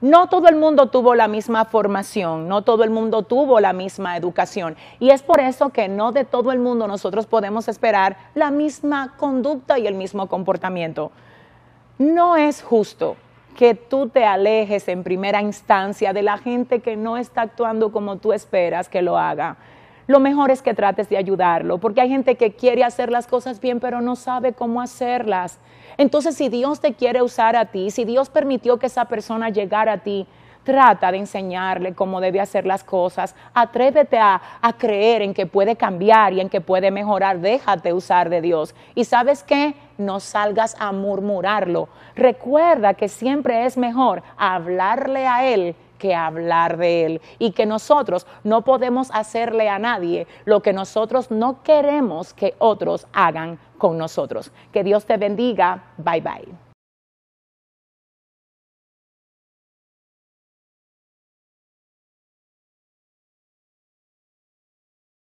No todo el mundo tuvo la misma formación, no todo el mundo tuvo la misma educación. Y es por eso que no de todo el mundo nosotros podemos esperar la misma conducta y el mismo comportamiento. No es justo que tú te alejes en primera instancia de la gente que no está actuando como tú esperas que lo haga lo mejor es que trates de ayudarlo, porque hay gente que quiere hacer las cosas bien, pero no sabe cómo hacerlas. Entonces, si Dios te quiere usar a ti, si Dios permitió que esa persona llegara a ti, trata de enseñarle cómo debe hacer las cosas, atrévete a, a, creer en que puede cambiar y en que puede mejorar, déjate usar de Dios. Y sabes qué, no salgas a murmurarlo. Recuerda que siempre es mejor hablarle a Él que hablar de Él y que nosotros no podemos hacerle a nadie lo que nosotros no queremos que otros hagan con nosotros. Que Dios te bendiga. Bye bye.